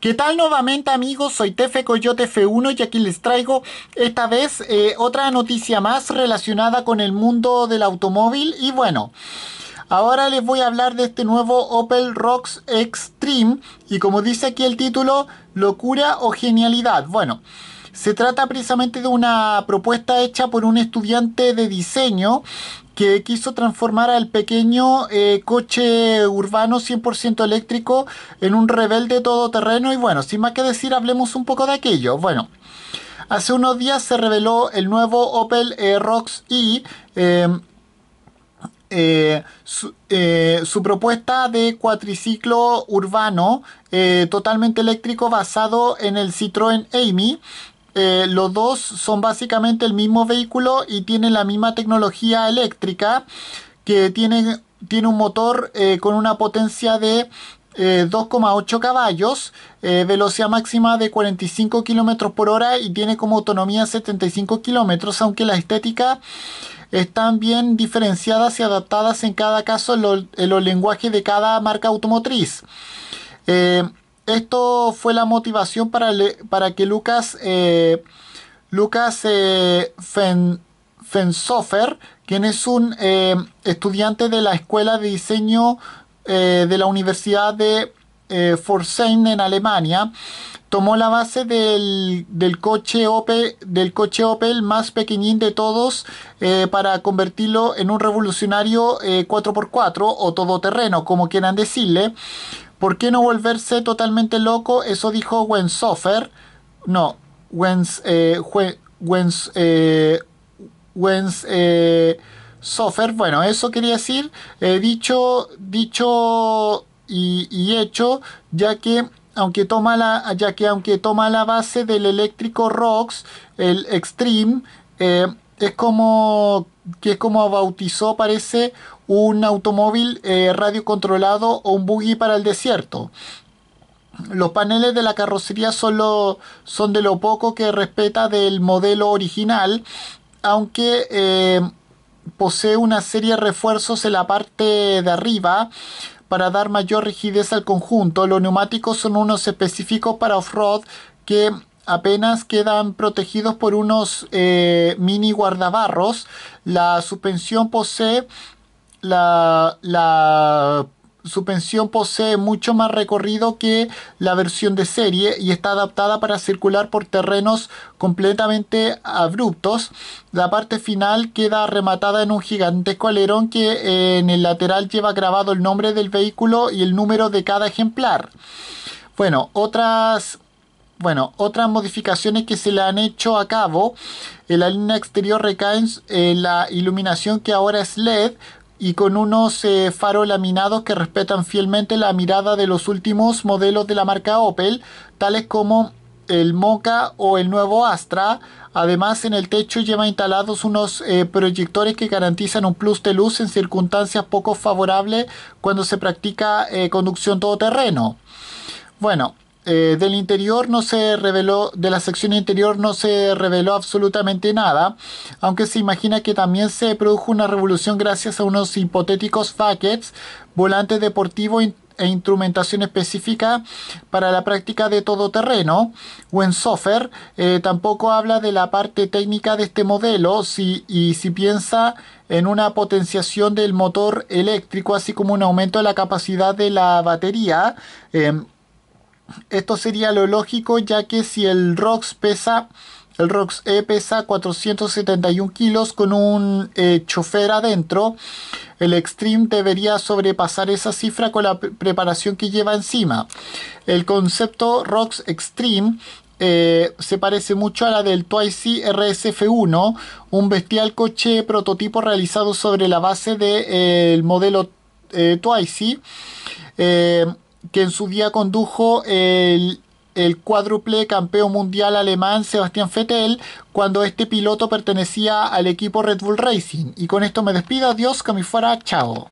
¿Qué tal nuevamente amigos? Soy Tefe Coyote F1 y aquí les traigo esta vez eh, otra noticia más relacionada con el mundo del automóvil y bueno... Ahora les voy a hablar de este nuevo Opel Rocks Extreme y como dice aquí el título, locura o genialidad. Bueno, se trata precisamente de una propuesta hecha por un estudiante de diseño que quiso transformar al pequeño eh, coche urbano 100% eléctrico en un rebelde todoterreno y bueno, sin más que decir, hablemos un poco de aquello. Bueno, hace unos días se reveló el nuevo Opel eh, Rocks E. Eh, su, propuesta de cuatriciclo urbano totalmente eléctrico basado en el Citroën Amy eh, los dos son básicamente el mismo vehículo y tienen la misma tecnología eléctrica que tiene, tiene un motor eh, con una potencia de 2,8 eh, caballos, velocidad máxima de 45 kilómetros por hora y tiene como autonomía 75 kilómetros, aunque la estética están bien diferenciadas y adaptadas en cada caso en, los lenguajes de cada marca automotriz. Eh, esto fue la motivación para, para que Lucas, eh, Lucas eh, quien es un eh, estudiante de la Escuela de Diseño de la Universidad de Forsheim en Alemania, tomó la base del, coche, Opel, del coche Opel más pequeñín de todos para convertirlo en un revolucionario 4x4 o todoterreno, como quieran decirle ¿Por qué no volverse totalmente loco? Eso dijo Sofer. No, Wens, eh, Wens, eh, eh, Sofer. Bueno, eso quería decir. dicho, dicho y, hecho, ya que aunque toma la, ya que aunque toma la base del eléctrico rocks, el extreme es como que es como bautizó parece un automóvil radiocontrolado. Eh, radio controlado o un buggy para el desierto. Los paneles de la carrocería Solo son de lo poco que respeta del modelo original, aunque eh, posee una serie de refuerzos en la parte de arriba para dar mayor rigidez al conjunto. Los neumáticos son unos específicos para off-road que apenas quedan protegidos por unos eh, mini guardabarros. La suspensión posee la, suspensión posee mucho más recorrido que la versión de serie y está adaptada para circular por terrenos completamente abruptos. La parte final queda rematada en un gigantesco alerón que eh, en el lateral lleva grabado el nombre del vehículo y el número de cada ejemplar. Bueno, otras bueno, otras modificaciones que se le han hecho a cabo en la línea exterior recaen en la iluminación que ahora es LED y con unos eh, faros laminados que respetan fielmente la mirada de los últimos modelos de la marca Opel, tales como el Mocha o el nuevo Astra. Además, en el techo lleva instalados unos eh, proyectores que garantizan un plus de luz en circunstancias poco favorables cuando se practica eh, conducción todoterreno. Bueno, eh, del interior no se reveló, de la sección interior no se reveló absolutamente nada, aunque se imagina que también se produjo una revolución gracias a unos hipotéticos faquets, volante deportivo... e instrumentación específica para la práctica de todoterreno. en software. Eh, tampoco habla de la parte técnica de este modelo si, y si piensa en una potenciación del motor eléctrico, así como un aumento de la capacidad de la batería. Em, esto sería lo lógico ya que si el ROX pesa, el ROX E pesa 471 kilos con un eh, chofer adentro, el Extreme debería sobrepasar esa cifra con la preparación que lleva encima. El concepto ROX Extreme eh, se parece mucho a la del Twice RSF1, un bestial coche prototipo realizado sobre la base del eh, modelo eh, que en su día condujo el, cuádruple campeón mundial alemán Sebastián Vettel cuando este piloto pertenecía al equipo Red Bull Racing. Y con esto me despido, adiós, que me fuera, chao.